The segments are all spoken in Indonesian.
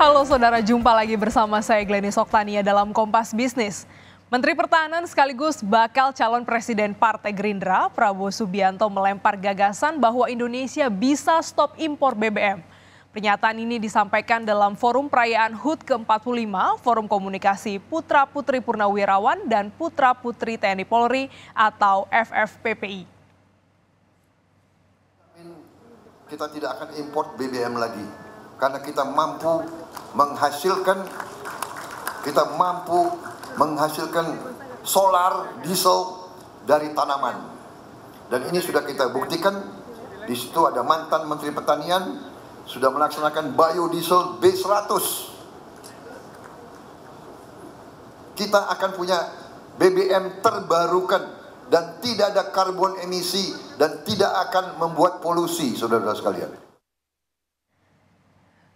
Halo saudara, jumpa lagi bersama saya Glenis Soktania dalam Kompas Bisnis. Menteri Pertahanan sekaligus bakal calon presiden Partai Gerindra, Prabowo Subianto melempar gagasan bahwa Indonesia bisa stop impor BBM. Pernyataan ini disampaikan dalam forum perayaan HUT ke-45, Forum Komunikasi Putra Putri Purnawirawan dan Putra Putri TNI Polri atau FFPPI kita tidak akan import BBM lagi karena kita mampu menghasilkan kita mampu menghasilkan solar diesel dari tanaman dan ini sudah kita buktikan di situ ada mantan Menteri Pertanian sudah melaksanakan biodiesel B100 kita akan punya BBM terbarukan dan tidak ada karbon emisi dan tidak akan membuat polusi saudara-saudara sekalian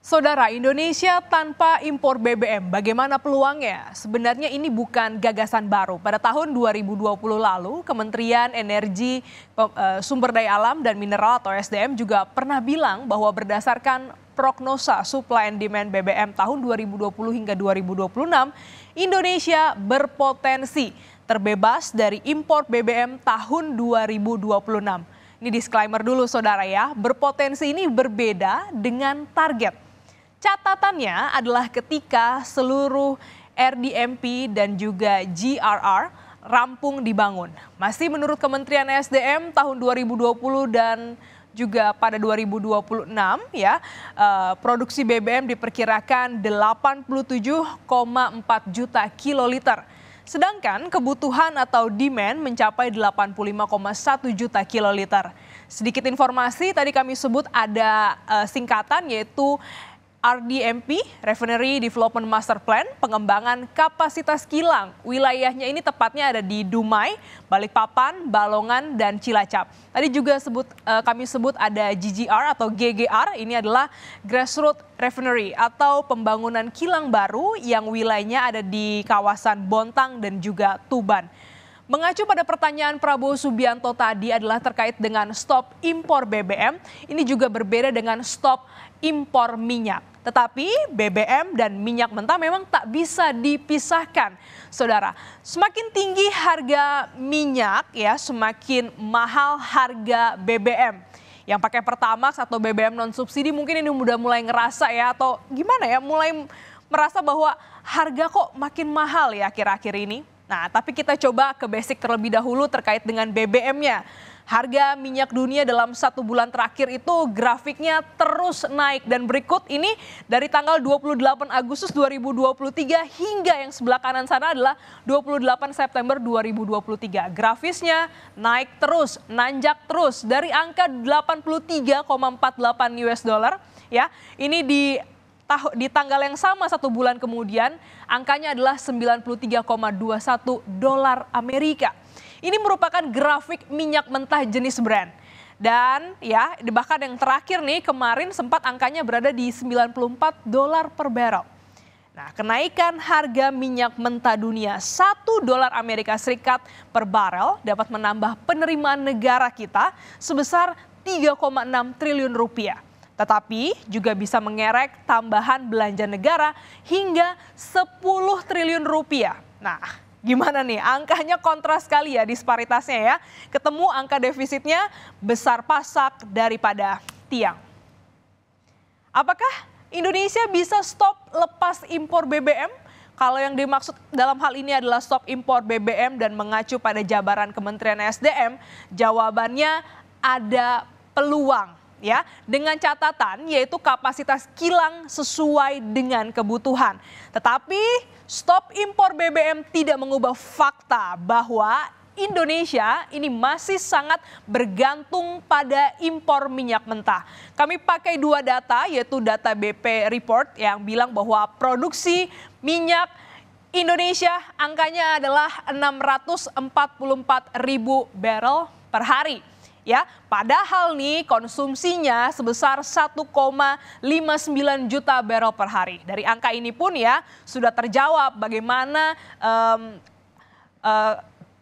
Saudara, Indonesia tanpa impor BBM, bagaimana peluangnya? Sebenarnya ini bukan gagasan baru. Pada tahun 2020 lalu, Kementerian Energi eh, Sumber Daya Alam dan Mineral atau SDM juga pernah bilang bahwa berdasarkan prognosa supply and demand BBM tahun 2020 hingga 2026, Indonesia berpotensi terbebas dari impor BBM tahun 2026. Ini disclaimer dulu saudara ya, berpotensi ini berbeda dengan target Catatannya adalah ketika seluruh RDMP dan juga GRR rampung dibangun. Masih menurut Kementerian SDM tahun 2020 dan juga pada 2026 ya eh, produksi BBM diperkirakan 87,4 juta kiloliter. Sedangkan kebutuhan atau demand mencapai 85,1 juta kiloliter. Sedikit informasi tadi kami sebut ada eh, singkatan yaitu RDMP, Refinery Development Master Plan, pengembangan kapasitas kilang. Wilayahnya ini tepatnya ada di Dumai, Balikpapan, Balongan, dan Cilacap. Tadi juga sebut eh, kami sebut ada GGR atau GGR, ini adalah Grassroot Refinery atau pembangunan kilang baru yang wilayahnya ada di kawasan Bontang dan juga Tuban. Mengacu pada pertanyaan Prabowo Subianto tadi adalah terkait dengan stop impor BBM, ini juga berbeda dengan stop impor minyak. Tetapi BBM dan minyak mentah memang tak bisa dipisahkan. Saudara, semakin tinggi harga minyak ya, semakin mahal harga BBM. Yang pakai Pertamax atau BBM non subsidi mungkin ini udah mulai ngerasa ya atau gimana ya, mulai merasa bahwa harga kok makin mahal ya akhir-akhir ini. Nah, tapi kita coba ke basic terlebih dahulu terkait dengan BBM-nya harga minyak dunia dalam satu bulan terakhir itu grafiknya terus naik dan berikut ini dari tanggal 28 Agustus 2023 hingga yang sebelah kanan sana adalah 28 September 2023. Grafisnya naik terus, nanjak terus dari angka 83,48 US dollar ya. Ini di di tanggal yang sama satu bulan kemudian angkanya adalah 93,21 dolar Amerika. Ini merupakan grafik minyak mentah jenis brand. Dan ya, bahkan yang terakhir nih kemarin sempat angkanya berada di 94 dolar per barrel. Nah, kenaikan harga minyak mentah dunia 1 dolar Amerika Serikat per barrel dapat menambah penerimaan negara kita sebesar 3,6 triliun rupiah. Tetapi juga bisa mengerek tambahan belanja negara hingga 10 triliun rupiah. Nah, gimana nih? Angkanya kontras sekali ya disparitasnya ya. Ketemu angka defisitnya besar pasak daripada tiang. Apakah Indonesia bisa stop lepas impor BBM? Kalau yang dimaksud dalam hal ini adalah stop impor BBM dan mengacu pada jabaran Kementerian SDM, jawabannya ada peluang ya dengan catatan yaitu kapasitas kilang sesuai dengan kebutuhan. Tetapi stop impor BBM tidak mengubah fakta bahwa Indonesia ini masih sangat bergantung pada impor minyak mentah. Kami pakai dua data yaitu data BP Report yang bilang bahwa produksi minyak Indonesia angkanya adalah 644 ribu barrel per hari ya. Padahal nih konsumsinya sebesar 1,59 juta barrel per hari. Dari angka ini pun ya sudah terjawab bagaimana um, uh,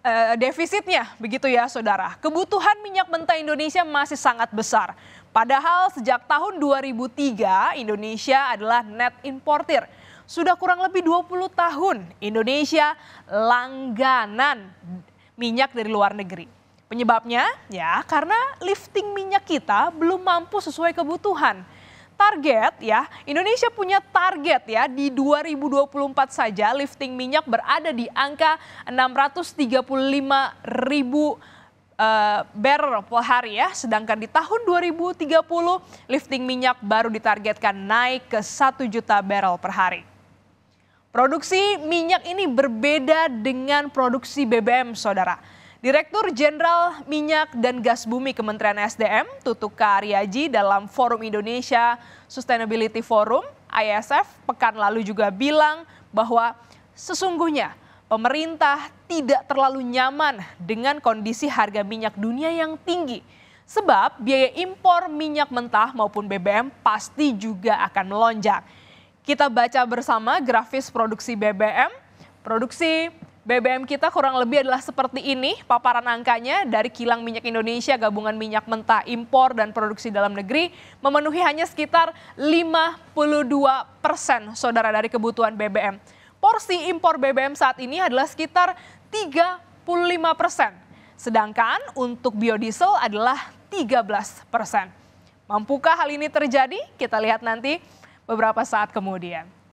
uh, defisitnya begitu ya saudara. Kebutuhan minyak mentah Indonesia masih sangat besar. Padahal sejak tahun 2003 Indonesia adalah net importer. sudah kurang lebih 20 tahun Indonesia langganan minyak dari luar negeri. Penyebabnya ya karena lifting minyak kita belum mampu sesuai kebutuhan. Target ya, Indonesia punya target ya di 2024 saja lifting minyak berada di angka 635 ribu uh, barrel per hari ya. Sedangkan di tahun 2030 lifting minyak baru ditargetkan naik ke 1 juta barrel per hari. Produksi minyak ini berbeda dengan produksi BBM, saudara. Direktur Jenderal Minyak dan Gas Bumi Kementerian SDM, Tutuka Aryaji dalam Forum Indonesia Sustainability Forum ISF pekan lalu juga bilang bahwa sesungguhnya pemerintah tidak terlalu nyaman dengan kondisi harga minyak dunia yang tinggi. Sebab biaya impor minyak mentah maupun BBM pasti juga akan melonjak. Kita baca bersama grafis produksi BBM, produksi BBM kita kurang lebih adalah seperti ini paparan angkanya dari kilang minyak Indonesia gabungan minyak mentah impor dan produksi dalam negeri memenuhi hanya sekitar 52 persen saudara dari kebutuhan BBM. Porsi impor BBM saat ini adalah sekitar 35 persen, sedangkan untuk biodiesel adalah 13 persen. Mampukah hal ini terjadi? Kita lihat nanti beberapa saat kemudian.